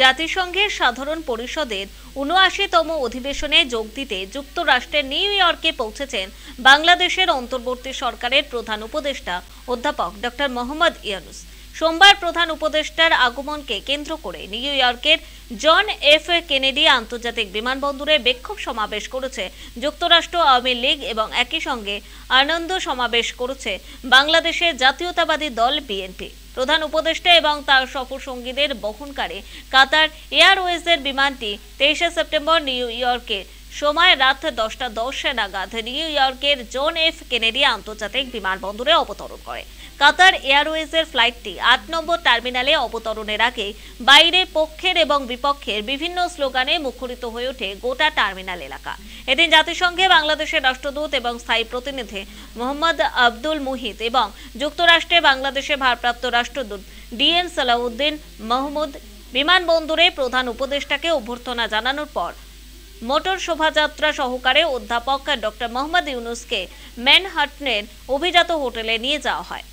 জাতিসংঘের সাধারণ পরিষদের উনআশিতম অধিবেশনে যোগ দিতে যুক্তরাষ্ট্রের নিউ ইয়র্কে পৌঁছেছেন বাংলাদেশের অন্তর্বর্তী সরকারের প্রধান উপদেষ্টা অধ্যাপক ড মোহাম্মদ ইয়ানুস সোমবার প্রধান উপদেষ্টার আগমনকে কেন্দ্র করে নিউ ইয়র্কের জন এফ কেনেডি আন্তর্জাতিক বিমানবন্দরে বিক্ষোভ সমাবেশ করেছে যুক্তরাষ্ট্র আওয়ামী লীগ এবং একই সঙ্গে আনন্দ সমাবেশ করেছে বাংলাদেশের জাতীয়তাবাদী দল বিএনপি প্রধান উপদেষ্টা এবং তার সফর সঙ্গীদের বহনকারী কাতার এয়ারওয়েজের বিমানটি তেইশে সেপ্টেম্বর নিউ ইয়র্কে সময় রাত দশটা দশে নাগাদ নিউ ইয়র্কের জন এফ কেনেডি আন্তর্জাতিক বিমানবন্দরে অবতরণ করে কাতার এয়ারওয়েজের ফ্লাইটটি আট নম্বর টার্মিনালে অবতরণের আগে বাইরে পক্ষের এবং বিপক্ষের বিভিন্ন স্লোগানে মুখরিত হয়ে ওঠে গোটা টার্মিনাল এলাকা এদিন জাতিসংঘে বাংলাদেশের রাষ্ট্রদূত এবং স্থায়ী প্রতিনিধি মোহাম্মদ আব্দুল মুহিত এবং যুক্তরাষ্ট্রে বাংলাদেশের ভারপ্রাপ্ত রাষ্ট্রদূত ডিএম সালাউদ্দিন মাহমুদ বিমানবন্দরে প্রধান উপদেষ্টাকে অভ্যর্থনা জানানোর পর মোটর শোভাযাত্রা সহকারে অধ্যাপক ডক্টর মোহাম্মদ ইউনুসকে ম্যানহাটনের অভিজাত হোটেলে নিয়ে যাওয়া হয়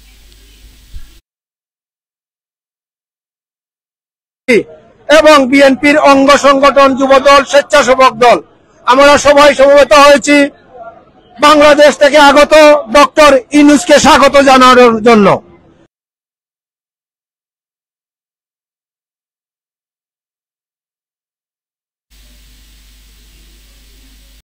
এবং বিএনপির অঙ্গ সংগঠন যুবদল স্বেচ্ছাসেবক দল আমরা সবাই সমবেত হয়েছি বাংলাদেশ থেকে আগত ডক্টর ইনুসকে স্বাগত জানানোর জন্য